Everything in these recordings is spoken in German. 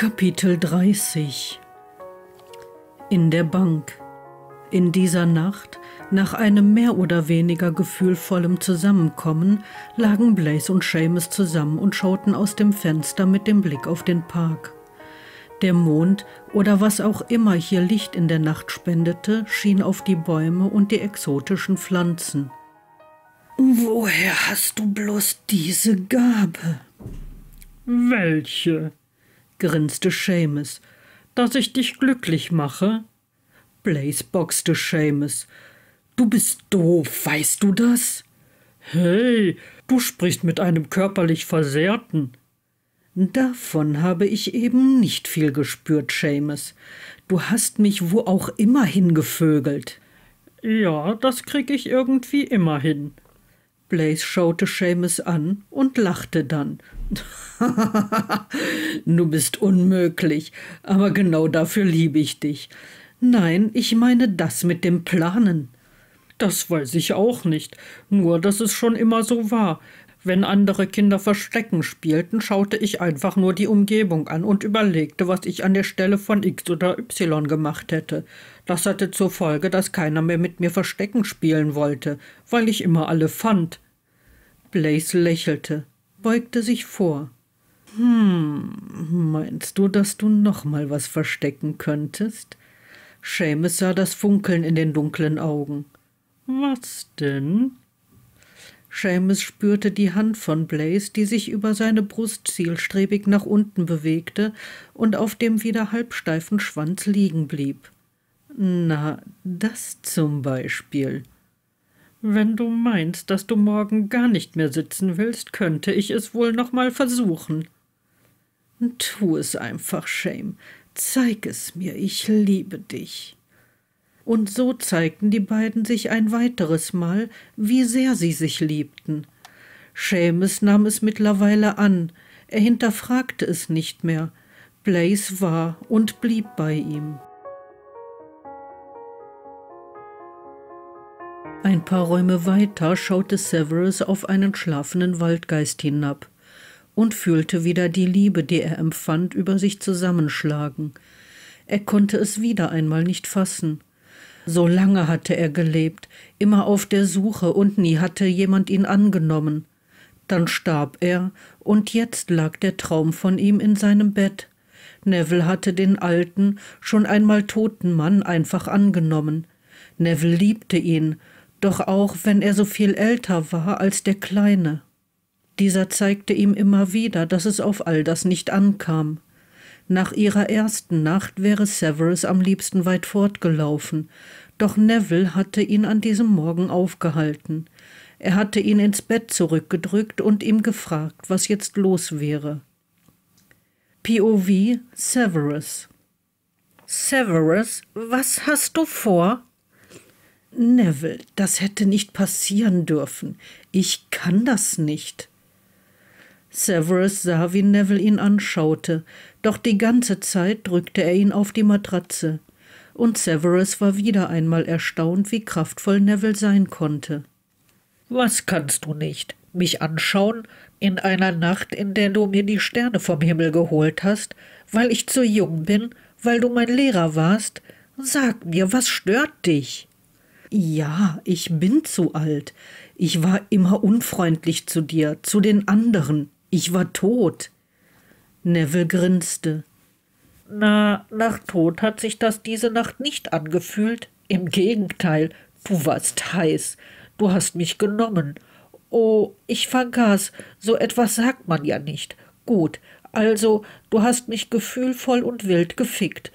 Kapitel 30 In der Bank in dieser Nacht, nach einem mehr oder weniger gefühlvollem Zusammenkommen, lagen Blaze und Seamus zusammen und schauten aus dem Fenster mit dem Blick auf den Park. Der Mond oder was auch immer hier Licht in der Nacht spendete, schien auf die Bäume und die exotischen Pflanzen. Woher hast du bloß diese Gabe? Welche? grinste Seamus. Dass ich dich glücklich mache? Blaze boxte Seamus. Du bist doof, weißt du das? Hey, du sprichst mit einem körperlich Versehrten. Davon habe ich eben nicht viel gespürt, Seamus. Du hast mich wo auch immer hingevögelt. Ja, das krieg ich irgendwie immer hin. Blaze schaute Seamus an und lachte dann. du bist unmöglich, aber genau dafür liebe ich dich. Nein, ich meine das mit dem Planen. Das weiß ich auch nicht, nur dass es schon immer so war. Wenn andere Kinder Verstecken spielten, schaute ich einfach nur die Umgebung an und überlegte, was ich an der Stelle von X oder Y gemacht hätte. Das hatte zur Folge, dass keiner mehr mit mir Verstecken spielen wollte, weil ich immer alle fand. Blaze lächelte, beugte sich vor. Hm, meinst du, dass du nochmal was verstecken könntest? Seamus sah das Funkeln in den dunklen Augen. Was denn? Seamus spürte die Hand von Blaze, die sich über seine Brust zielstrebig nach unten bewegte und auf dem wieder halbsteifen Schwanz liegen blieb. Na, das zum Beispiel. Wenn du meinst, dass du morgen gar nicht mehr sitzen willst, könnte ich es wohl noch mal versuchen. Tu es einfach, Shame. Zeig es mir, ich liebe dich und so zeigten die beiden sich ein weiteres Mal, wie sehr sie sich liebten. Seamus nahm es mittlerweile an, er hinterfragte es nicht mehr. Blaze war und blieb bei ihm. Ein paar Räume weiter schaute Severus auf einen schlafenden Waldgeist hinab und fühlte wieder die Liebe, die er empfand, über sich zusammenschlagen. Er konnte es wieder einmal nicht fassen. So lange hatte er gelebt, immer auf der Suche, und nie hatte jemand ihn angenommen. Dann starb er, und jetzt lag der Traum von ihm in seinem Bett. Neville hatte den alten, schon einmal toten Mann einfach angenommen. Neville liebte ihn, doch auch wenn er so viel älter war als der Kleine. Dieser zeigte ihm immer wieder, dass es auf all das nicht ankam. Nach ihrer ersten Nacht wäre Severus am liebsten weit fortgelaufen, doch Neville hatte ihn an diesem Morgen aufgehalten. Er hatte ihn ins Bett zurückgedrückt und ihm gefragt, was jetzt los wäre. POV Severus Severus, was hast du vor? Neville, das hätte nicht passieren dürfen. Ich kann das nicht. Severus sah, wie Neville ihn anschaute, doch die ganze Zeit drückte er ihn auf die Matratze. Und Severus war wieder einmal erstaunt, wie kraftvoll Neville sein konnte. Was kannst du nicht? Mich anschauen? In einer Nacht, in der du mir die Sterne vom Himmel geholt hast? Weil ich zu jung bin? Weil du mein Lehrer warst? Sag mir, was stört dich? Ja, ich bin zu alt. Ich war immer unfreundlich zu dir, zu den anderen. Ich war tot. Neville grinste. Na, nach Tod hat sich das diese Nacht nicht angefühlt. Im Gegenteil, du warst heiß. Du hast mich genommen. Oh, ich vergaß. So etwas sagt man ja nicht. Gut, also, du hast mich gefühlvoll und wild gefickt.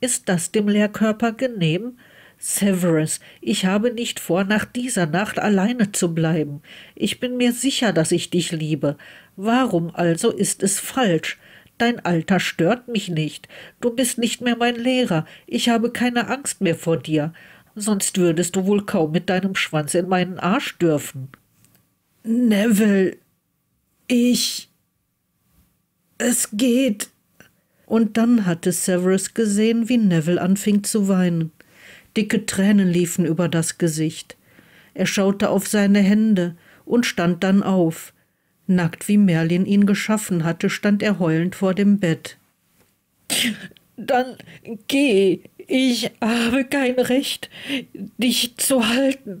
Ist das dem Lehrkörper genehm? Severus, ich habe nicht vor, nach dieser Nacht alleine zu bleiben. Ich bin mir sicher, dass ich dich liebe. Warum also ist es falsch? Dein Alter stört mich nicht. Du bist nicht mehr mein Lehrer. Ich habe keine Angst mehr vor dir. Sonst würdest du wohl kaum mit deinem Schwanz in meinen Arsch dürfen. Neville, ich. Es geht. Und dann hatte Severus gesehen, wie Neville anfing zu weinen. Dicke Tränen liefen über das Gesicht. Er schaute auf seine Hände und stand dann auf. Nackt wie Merlin ihn geschaffen hatte, stand er heulend vor dem Bett. Dann geh, ich habe kein Recht, dich zu halten.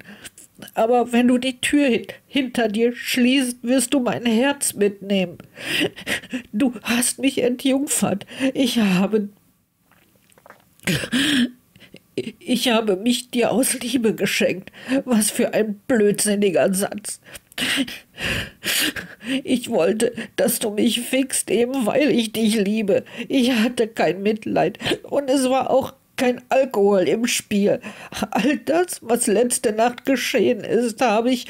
Aber wenn du die Tür hinter dir schließt, wirst du mein Herz mitnehmen. Du hast mich entjungfert. Ich habe. Ich habe mich dir aus Liebe geschenkt. Was für ein blödsinniger Satz. Ich wollte, dass du mich fixst, eben weil ich dich liebe. Ich hatte kein Mitleid und es war auch kein Alkohol im Spiel. All das, was letzte Nacht geschehen ist, habe ich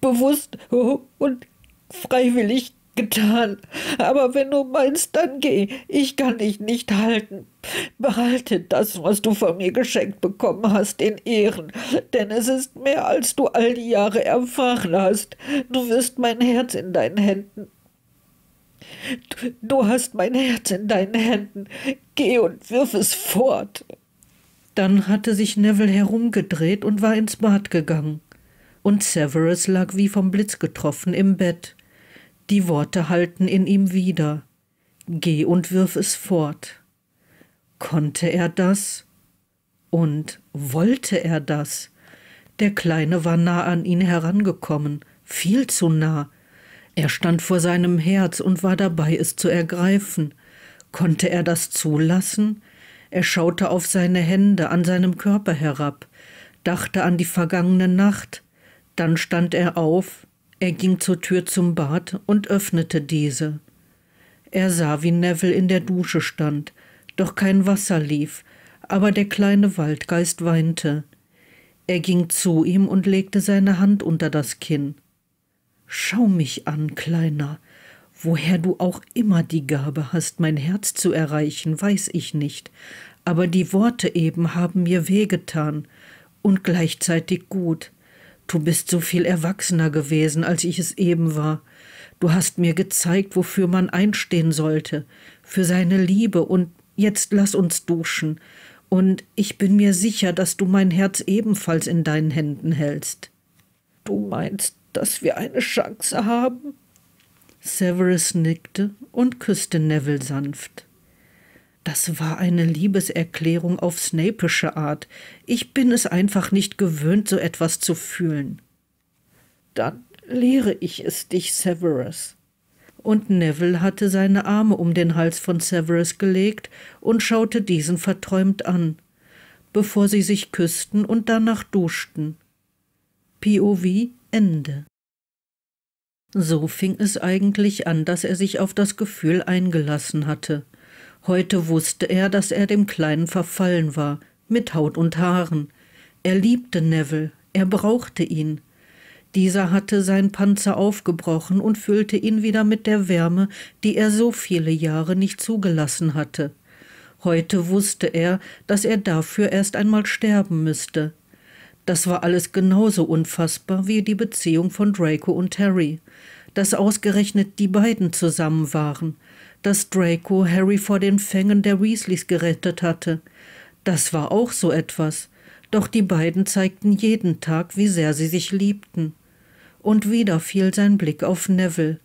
bewusst und freiwillig getan. Aber wenn du meinst, dann geh. Ich kann dich nicht halten. Behalte das, was du von mir geschenkt bekommen hast, in Ehren, denn es ist mehr, als du all die Jahre erfahren hast. Du wirst mein Herz in deinen Händen. Du, du hast mein Herz in deinen Händen. Geh und wirf es fort. Dann hatte sich Neville herumgedreht und war ins Bad gegangen. Und Severus lag wie vom Blitz getroffen im Bett. Die Worte halten in ihm wieder. Geh und wirf es fort. Konnte er das? Und wollte er das? Der Kleine war nah an ihn herangekommen, viel zu nah. Er stand vor seinem Herz und war dabei, es zu ergreifen. Konnte er das zulassen? Er schaute auf seine Hände an seinem Körper herab, dachte an die vergangene Nacht, dann stand er auf, er ging zur Tür zum Bad und öffnete diese. Er sah, wie Neville in der Dusche stand, doch kein Wasser lief, aber der kleine Waldgeist weinte. Er ging zu ihm und legte seine Hand unter das Kinn. Schau mich an, Kleiner. Woher du auch immer die Gabe hast, mein Herz zu erreichen, weiß ich nicht, aber die Worte eben haben mir wehgetan und gleichzeitig gut. Du bist so viel erwachsener gewesen, als ich es eben war. Du hast mir gezeigt, wofür man einstehen sollte, für seine Liebe, und jetzt lass uns duschen. Und ich bin mir sicher, dass du mein Herz ebenfalls in deinen Händen hältst. Du meinst, dass wir eine Chance haben? Severus nickte und küsste Neville sanft. Das war eine Liebeserklärung auf snapische Art. Ich bin es einfach nicht gewöhnt, so etwas zu fühlen. Dann lehre ich es dich, Severus. Und Neville hatte seine Arme um den Hals von Severus gelegt und schaute diesen verträumt an, bevor sie sich küssten und danach duschten. POV Ende. So fing es eigentlich an, dass er sich auf das Gefühl eingelassen hatte. Heute wusste er, dass er dem Kleinen verfallen war, mit Haut und Haaren. Er liebte Neville, er brauchte ihn. Dieser hatte seinen Panzer aufgebrochen und füllte ihn wieder mit der Wärme, die er so viele Jahre nicht zugelassen hatte. Heute wusste er, dass er dafür erst einmal sterben müsste. Das war alles genauso unfassbar wie die Beziehung von Draco und Harry, dass ausgerechnet die beiden zusammen waren, dass Draco Harry vor den Fängen der Weasleys gerettet hatte. Das war auch so etwas, doch die beiden zeigten jeden Tag, wie sehr sie sich liebten. Und wieder fiel sein Blick auf Neville.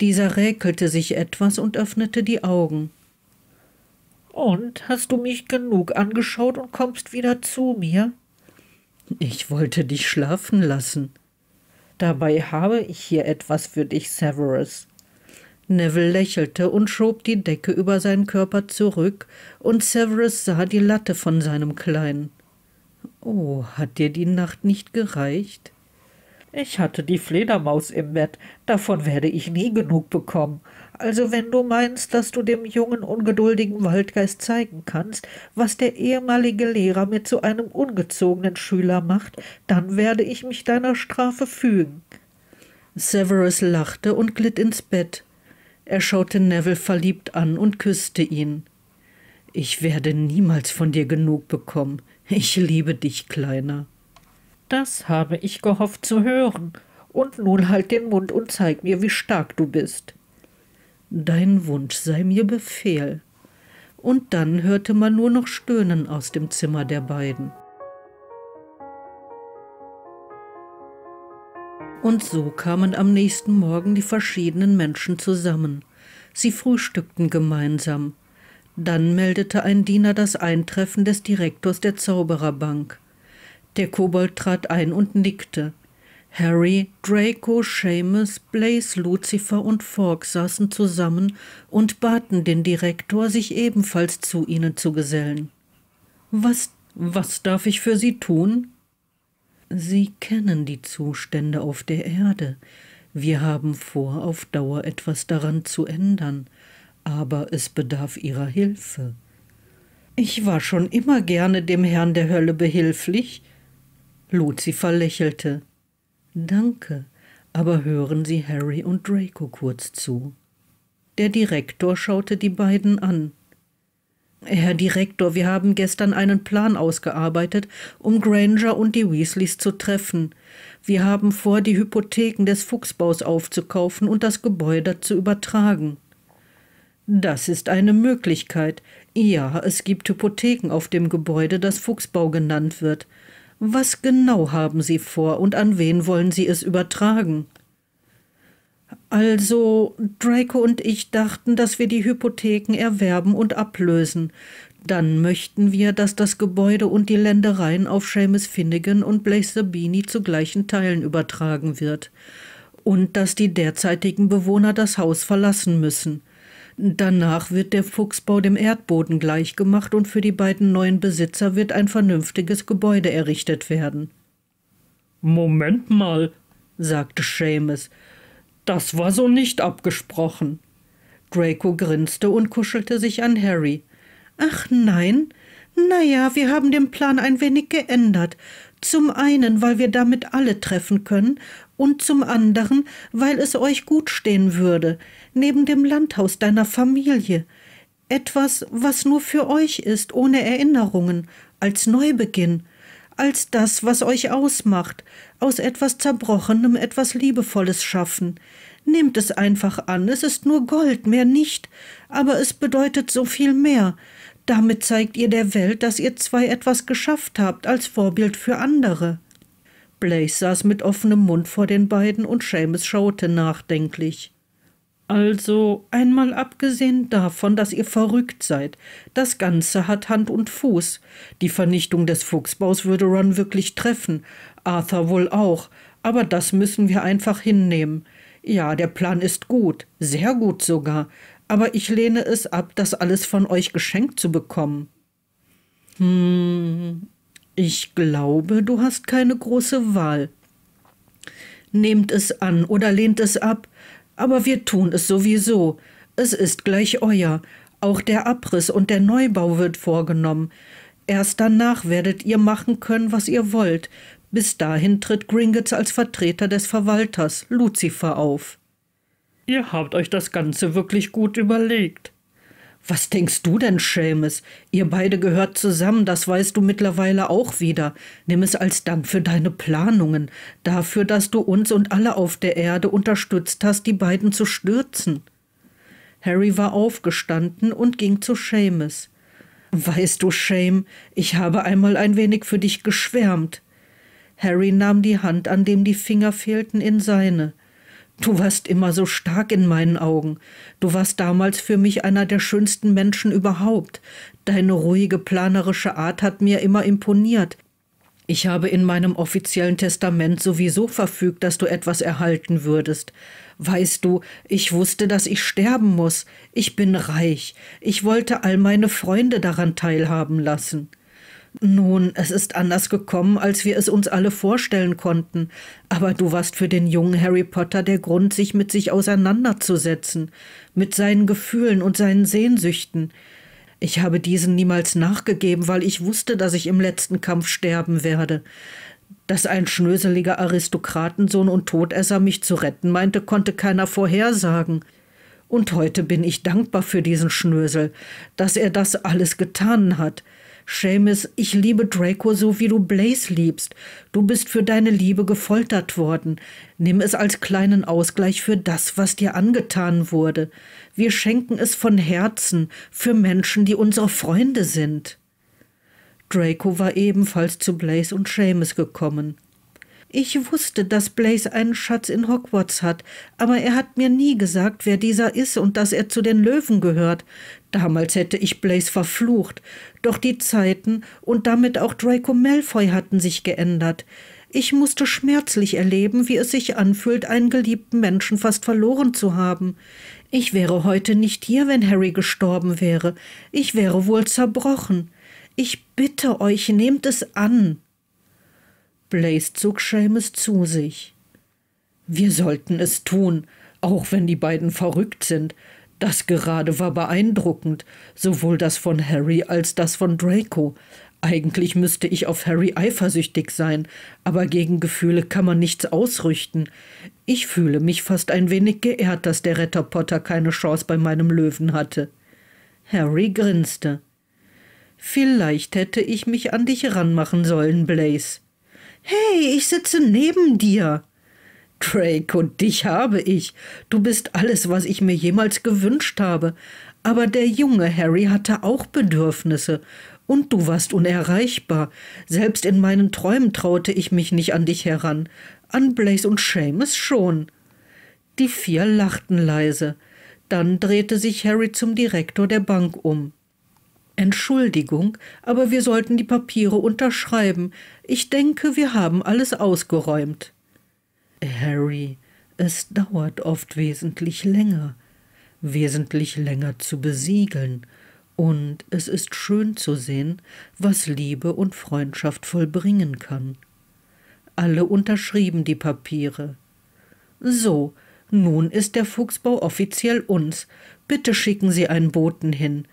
Dieser räkelte sich etwas und öffnete die Augen. Und hast du mich genug angeschaut und kommst wieder zu mir? Ich wollte dich schlafen lassen. Dabei habe ich hier etwas für dich, Severus. Neville lächelte und schob die Decke über seinen Körper zurück, und Severus sah die Latte von seinem Kleinen. Oh, hat dir die Nacht nicht gereicht? Ich hatte die Fledermaus im Bett, davon werde ich nie genug bekommen. Also wenn du meinst, dass du dem jungen, ungeduldigen Waldgeist zeigen kannst, was der ehemalige Lehrer mit so einem ungezogenen Schüler macht, dann werde ich mich deiner Strafe fügen. Severus lachte und glitt ins Bett. Er schaute Neville verliebt an und küsste ihn. Ich werde niemals von dir genug bekommen. Ich liebe dich, Kleiner. Das habe ich gehofft zu hören. Und nun halt den Mund und zeig mir, wie stark du bist. Dein Wunsch sei mir Befehl. Und dann hörte man nur noch Stöhnen aus dem Zimmer der beiden. Und so kamen am nächsten Morgen die verschiedenen Menschen zusammen. Sie frühstückten gemeinsam. Dann meldete ein Diener das Eintreffen des Direktors der Zaubererbank. Der Kobold trat ein und nickte. Harry, Draco, Seamus, Blaze, Lucifer und Fork saßen zusammen und baten den Direktor, sich ebenfalls zu ihnen zu gesellen. Was, was darf ich für Sie tun? Sie kennen die Zustände auf der Erde. Wir haben vor, auf Dauer etwas daran zu ändern, aber es bedarf Ihrer Hilfe. Ich war schon immer gerne dem Herrn der Hölle behilflich. Luzifer lächelte. Danke, aber hören Sie Harry und Draco kurz zu. Der Direktor schaute die beiden an. Herr Direktor, wir haben gestern einen Plan ausgearbeitet, um Granger und die Weasleys zu treffen. Wir haben vor, die Hypotheken des Fuchsbaus aufzukaufen und das Gebäude zu übertragen. Das ist eine Möglichkeit. Ja, es gibt Hypotheken auf dem Gebäude, das Fuchsbau genannt wird. Was genau haben Sie vor und an wen wollen Sie es übertragen? Also, Draco und ich dachten, dass wir die Hypotheken erwerben und ablösen. Dann möchten wir, dass das Gebäude und die Ländereien auf Seamus Finnegan und Blaise Sabini zu gleichen Teilen übertragen wird. Und dass die derzeitigen Bewohner das Haus verlassen müssen. Danach wird der Fuchsbau dem Erdboden gleichgemacht und für die beiden neuen Besitzer wird ein vernünftiges Gebäude errichtet werden. Moment mal, sagte Seamus das war so nicht abgesprochen. Draco grinste und kuschelte sich an Harry. Ach nein? Na ja, wir haben den Plan ein wenig geändert. Zum einen, weil wir damit alle treffen können, und zum anderen, weil es euch gut stehen würde, neben dem Landhaus deiner Familie. Etwas, was nur für euch ist, ohne Erinnerungen, als Neubeginn als das, was euch ausmacht, aus etwas Zerbrochenem etwas Liebevolles schaffen. Nehmt es einfach an, es ist nur Gold, mehr nicht, aber es bedeutet so viel mehr. Damit zeigt ihr der Welt, dass ihr zwei etwas geschafft habt als Vorbild für andere. Blaze saß mit offenem Mund vor den beiden und Seamus schaute nachdenklich. Also einmal abgesehen davon, dass ihr verrückt seid. Das Ganze hat Hand und Fuß. Die Vernichtung des Fuchsbaus würde Ron wirklich treffen, Arthur wohl auch, aber das müssen wir einfach hinnehmen. Ja, der Plan ist gut, sehr gut sogar, aber ich lehne es ab, das alles von euch geschenkt zu bekommen. Hm, ich glaube, du hast keine große Wahl. Nehmt es an oder lehnt es ab, aber wir tun es sowieso. Es ist gleich euer. Auch der Abriss und der Neubau wird vorgenommen. Erst danach werdet ihr machen können, was ihr wollt. Bis dahin tritt Gringotts als Vertreter des Verwalters, Lucifer, auf. Ihr habt euch das Ganze wirklich gut überlegt, was denkst du denn, Seamus? Ihr beide gehört zusammen, das weißt du mittlerweile auch wieder. Nimm es als Dank für deine Planungen, dafür, dass du uns und alle auf der Erde unterstützt hast, die beiden zu stürzen. Harry war aufgestanden und ging zu Seamus. Weißt du, Shame, ich habe einmal ein wenig für dich geschwärmt. Harry nahm die Hand, an dem die Finger fehlten, in seine. Du warst immer so stark in meinen Augen. Du warst damals für mich einer der schönsten Menschen überhaupt. Deine ruhige, planerische Art hat mir immer imponiert. Ich habe in meinem offiziellen Testament sowieso verfügt, dass du etwas erhalten würdest. Weißt du, ich wusste, dass ich sterben muss. Ich bin reich. Ich wollte all meine Freunde daran teilhaben lassen. Nun, es ist anders gekommen, als wir es uns alle vorstellen konnten. Aber du warst für den jungen Harry Potter der Grund, sich mit sich auseinanderzusetzen, mit seinen Gefühlen und seinen Sehnsüchten. Ich habe diesen niemals nachgegeben, weil ich wusste, dass ich im letzten Kampf sterben werde. Dass ein schnöseliger Aristokratensohn und Todesser mich zu retten meinte, konnte keiner vorhersagen. Und heute bin ich dankbar für diesen Schnösel, dass er das alles getan hat – Seamus, ich liebe Draco so wie du Blaze liebst. Du bist für deine Liebe gefoltert worden. Nimm es als kleinen Ausgleich für das, was dir angetan wurde. Wir schenken es von Herzen für Menschen, die unsere Freunde sind. Draco war ebenfalls zu Blaze und Seamus gekommen. Ich wusste, dass Blaze einen Schatz in Hogwarts hat, aber er hat mir nie gesagt, wer dieser ist und dass er zu den Löwen gehört. Damals hätte ich Blaze verflucht. Doch die Zeiten und damit auch Draco Malfoy hatten sich geändert. Ich musste schmerzlich erleben, wie es sich anfühlt, einen geliebten Menschen fast verloren zu haben. Ich wäre heute nicht hier, wenn Harry gestorben wäre. Ich wäre wohl zerbrochen. Ich bitte euch, nehmt es an. Blaze zog Seamus zu sich. Wir sollten es tun, auch wenn die beiden verrückt sind. Das gerade war beeindruckend, sowohl das von Harry als das von Draco. Eigentlich müsste ich auf Harry eifersüchtig sein, aber gegen Gefühle kann man nichts ausrichten. Ich fühle mich fast ein wenig geehrt, dass der Retter Potter keine Chance bei meinem Löwen hatte. Harry grinste. Vielleicht hätte ich mich an dich ranmachen sollen, Blaze. Hey, ich sitze neben dir. Drake, und dich habe ich. Du bist alles, was ich mir jemals gewünscht habe. Aber der junge Harry hatte auch Bedürfnisse. Und du warst unerreichbar. Selbst in meinen Träumen traute ich mich nicht an dich heran. An Blaze und Seamus schon. Die vier lachten leise. Dann drehte sich Harry zum Direktor der Bank um. Entschuldigung, aber wir sollten die Papiere unterschreiben. Ich denke, wir haben alles ausgeräumt. Harry, es dauert oft wesentlich länger, wesentlich länger zu besiegeln, und es ist schön zu sehen, was Liebe und Freundschaft vollbringen kann. Alle unterschrieben die Papiere. So, nun ist der Fuchsbau offiziell uns. Bitte schicken Sie einen Boten hin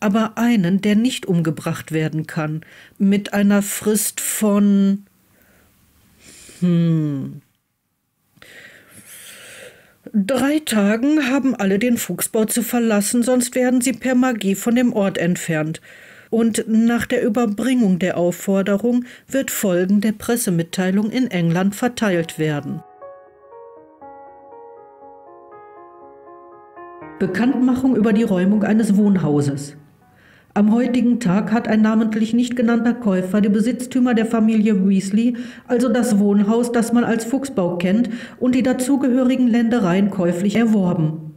aber einen, der nicht umgebracht werden kann, mit einer Frist von... Hm. Drei Tagen haben alle den Fuchsbau zu verlassen, sonst werden sie per Magie von dem Ort entfernt. Und nach der Überbringung der Aufforderung wird folgende Pressemitteilung in England verteilt werden. Bekanntmachung über die Räumung eines Wohnhauses. Am heutigen Tag hat ein namentlich nicht genannter Käufer, die Besitztümer der Familie Weasley, also das Wohnhaus, das man als Fuchsbau kennt, und die dazugehörigen Ländereien käuflich erworben.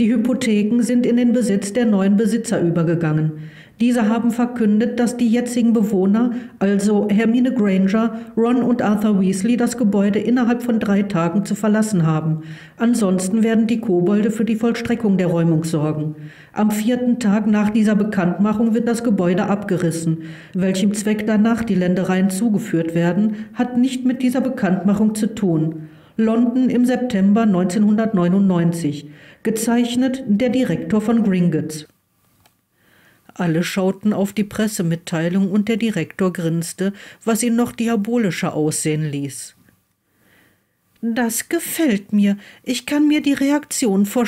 Die Hypotheken sind in den Besitz der neuen Besitzer übergegangen. Diese haben verkündet, dass die jetzigen Bewohner, also Hermine Granger, Ron und Arthur Weasley, das Gebäude innerhalb von drei Tagen zu verlassen haben. Ansonsten werden die Kobolde für die Vollstreckung der Räumung sorgen. Am vierten Tag nach dieser Bekanntmachung wird das Gebäude abgerissen. Welchem Zweck danach die Ländereien zugeführt werden, hat nicht mit dieser Bekanntmachung zu tun. London im September 1999. Gezeichnet der Direktor von Gringotts. Alle schauten auf die Pressemitteilung und der Direktor grinste, was ihn noch diabolischer aussehen ließ. Das gefällt mir. Ich kann mir die Reaktion vor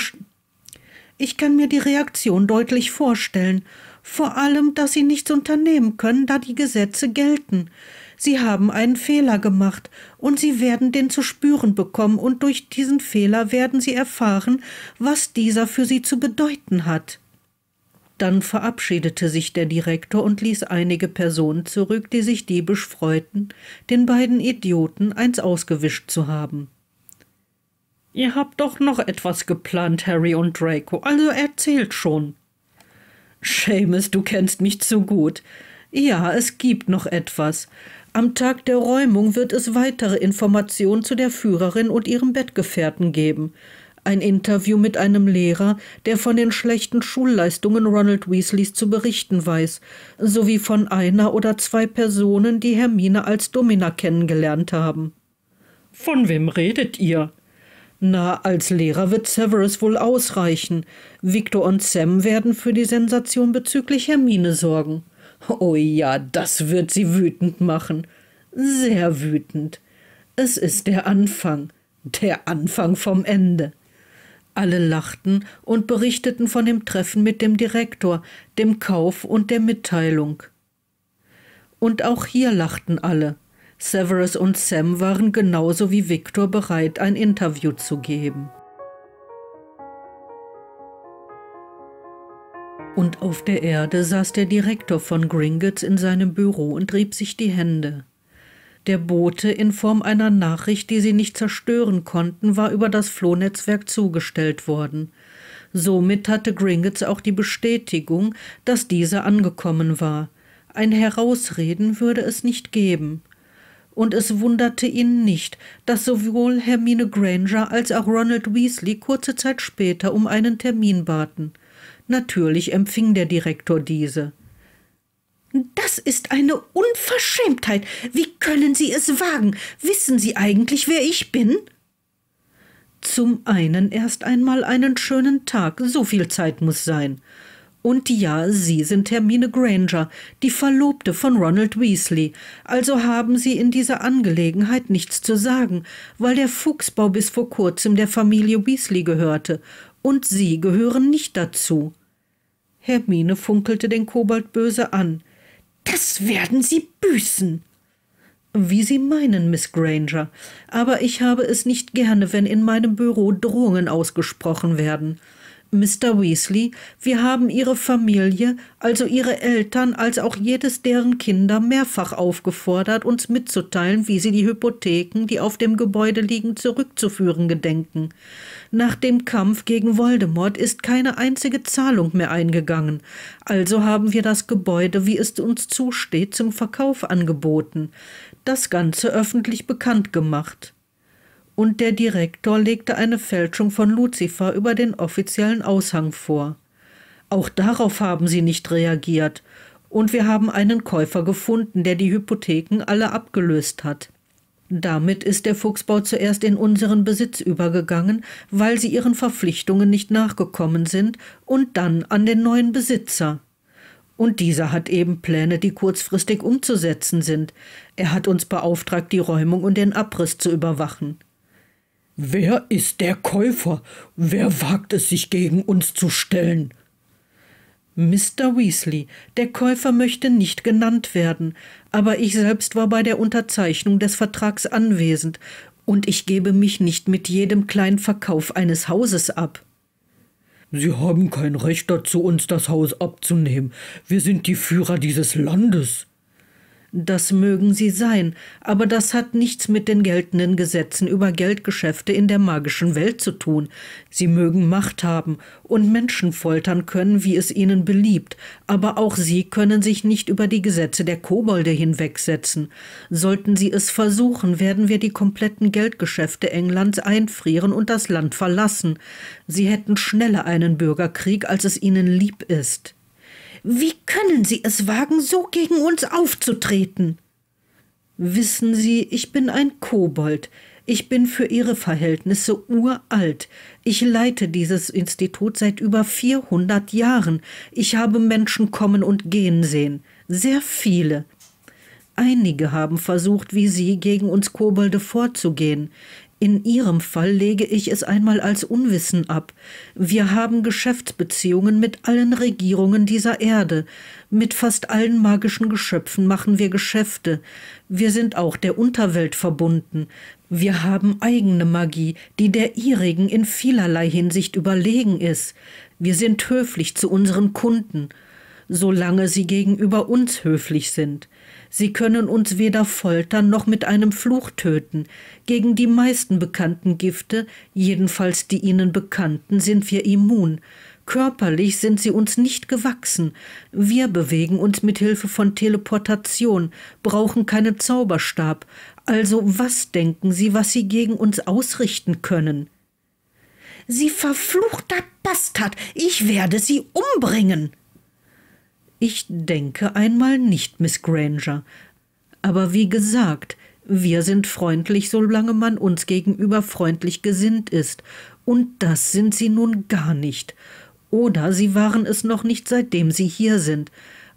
ich kann mir die Reaktion deutlich vorstellen. Vor allem, dass sie nichts unternehmen können, da die Gesetze gelten. Sie haben einen Fehler gemacht und sie werden den zu spüren bekommen und durch diesen Fehler werden sie erfahren, was dieser für sie zu bedeuten hat. Dann verabschiedete sich der Direktor und ließ einige Personen zurück, die sich diebisch freuten, den beiden Idioten eins ausgewischt zu haben. Ihr habt doch noch etwas geplant, Harry und Draco, also erzählt schon. Seamus, du kennst mich zu gut. Ja, es gibt noch etwas. Am Tag der Räumung wird es weitere Informationen zu der Führerin und ihrem Bettgefährten geben ein Interview mit einem Lehrer, der von den schlechten Schulleistungen Ronald Weasleys zu berichten weiß, sowie von einer oder zwei Personen, die Hermine als Domina kennengelernt haben. Von wem redet ihr? Na, als Lehrer wird Severus wohl ausreichen. Victor und Sam werden für die Sensation bezüglich Hermine sorgen. Oh ja, das wird sie wütend machen. Sehr wütend. Es ist der Anfang. Der Anfang vom Ende. Alle lachten und berichteten von dem Treffen mit dem Direktor, dem Kauf und der Mitteilung. Und auch hier lachten alle. Severus und Sam waren genauso wie Victor bereit, ein Interview zu geben. Und auf der Erde saß der Direktor von Gringotts in seinem Büro und rieb sich die Hände. Der Bote in Form einer Nachricht, die sie nicht zerstören konnten, war über das Flohnetzwerk zugestellt worden. Somit hatte Gringotts auch die Bestätigung, dass diese angekommen war. Ein Herausreden würde es nicht geben. Und es wunderte ihn nicht, dass sowohl Hermine Granger als auch Ronald Weasley kurze Zeit später um einen Termin baten. Natürlich empfing der Direktor diese. Das ist eine Unverschämtheit. Wie können Sie es wagen? Wissen Sie eigentlich, wer ich bin? Zum einen erst einmal einen schönen Tag, so viel Zeit muss sein. Und ja, Sie sind Hermine Granger, die Verlobte von Ronald Weasley, also haben Sie in dieser Angelegenheit nichts zu sagen, weil der Fuchsbau bis vor kurzem der Familie Weasley gehörte, und Sie gehören nicht dazu. Hermine funkelte den Kobold böse an. Das werden Sie büßen. Wie Sie meinen, Miss Granger, aber ich habe es nicht gerne, wenn in meinem Büro Drohungen ausgesprochen werden. Mr. Weasley, wir haben Ihre Familie, also Ihre Eltern, als auch jedes deren Kinder mehrfach aufgefordert, uns mitzuteilen, wie Sie die Hypotheken, die auf dem Gebäude liegen, zurückzuführen gedenken. Nach dem Kampf gegen Voldemort ist keine einzige Zahlung mehr eingegangen, also haben wir das Gebäude, wie es uns zusteht, zum Verkauf angeboten. Das Ganze öffentlich bekannt gemacht und der Direktor legte eine Fälschung von Luzifer über den offiziellen Aushang vor. Auch darauf haben sie nicht reagiert, und wir haben einen Käufer gefunden, der die Hypotheken alle abgelöst hat. Damit ist der Fuchsbau zuerst in unseren Besitz übergegangen, weil sie ihren Verpflichtungen nicht nachgekommen sind, und dann an den neuen Besitzer. Und dieser hat eben Pläne, die kurzfristig umzusetzen sind. Er hat uns beauftragt, die Räumung und den Abriss zu überwachen. Wer ist der Käufer? Wer wagt es, sich gegen uns zu stellen? Mr. Weasley, der Käufer möchte nicht genannt werden, aber ich selbst war bei der Unterzeichnung des Vertrags anwesend, und ich gebe mich nicht mit jedem kleinen Verkauf eines Hauses ab. Sie haben kein Recht dazu, uns das Haus abzunehmen. Wir sind die Führer dieses Landes. Das mögen sie sein, aber das hat nichts mit den geltenden Gesetzen über Geldgeschäfte in der magischen Welt zu tun. Sie mögen Macht haben und Menschen foltern können, wie es ihnen beliebt, aber auch sie können sich nicht über die Gesetze der Kobolde hinwegsetzen. Sollten sie es versuchen, werden wir die kompletten Geldgeschäfte Englands einfrieren und das Land verlassen. Sie hätten schneller einen Bürgerkrieg, als es ihnen lieb ist. Wie können Sie es wagen, so gegen uns aufzutreten? Wissen Sie, ich bin ein Kobold. Ich bin für Ihre Verhältnisse uralt. Ich leite dieses Institut seit über 400 Jahren. Ich habe Menschen kommen und gehen sehen. Sehr viele. Einige haben versucht, wie Sie, gegen uns Kobolde vorzugehen. In Ihrem Fall lege ich es einmal als Unwissen ab. Wir haben Geschäftsbeziehungen mit allen Regierungen dieser Erde. Mit fast allen magischen Geschöpfen machen wir Geschäfte. Wir sind auch der Unterwelt verbunden. Wir haben eigene Magie, die der ihrigen in vielerlei Hinsicht überlegen ist. Wir sind höflich zu unseren Kunden, solange sie gegenüber uns höflich sind. Sie können uns weder foltern noch mit einem Fluch töten. Gegen die meisten bekannten Gifte, jedenfalls die ihnen bekannten, sind wir immun. Körperlich sind sie uns nicht gewachsen. Wir bewegen uns mit Hilfe von Teleportation, brauchen keinen Zauberstab. Also was denken Sie, was Sie gegen uns ausrichten können? Sie verfluchter Bastard, ich werde Sie umbringen! Ich denke einmal nicht, Miss Granger. Aber wie gesagt, wir sind freundlich, solange man uns gegenüber freundlich gesinnt ist, und das sind sie nun gar nicht. Oder sie waren es noch nicht, seitdem sie hier sind.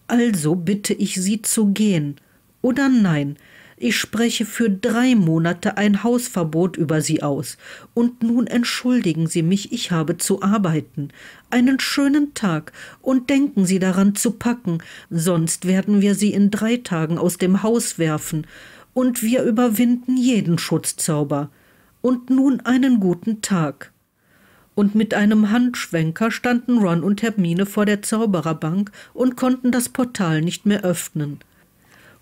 Also bitte ich sie zu gehen. Oder nein, ich spreche für drei Monate ein Hausverbot über Sie aus. Und nun entschuldigen Sie mich, ich habe zu arbeiten. Einen schönen Tag und denken Sie daran zu packen, sonst werden wir Sie in drei Tagen aus dem Haus werfen. Und wir überwinden jeden Schutzzauber. Und nun einen guten Tag und mit einem Handschwenker standen Ron und Hermine vor der Zaubererbank und konnten das Portal nicht mehr öffnen.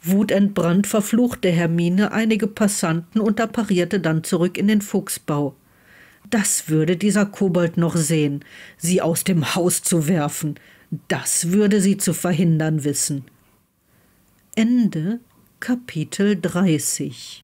Wutentbrannt verfluchte Hermine einige Passanten und apparierte dann zurück in den Fuchsbau. Das würde dieser Kobold noch sehen, sie aus dem Haus zu werfen. Das würde sie zu verhindern wissen. Ende Kapitel 30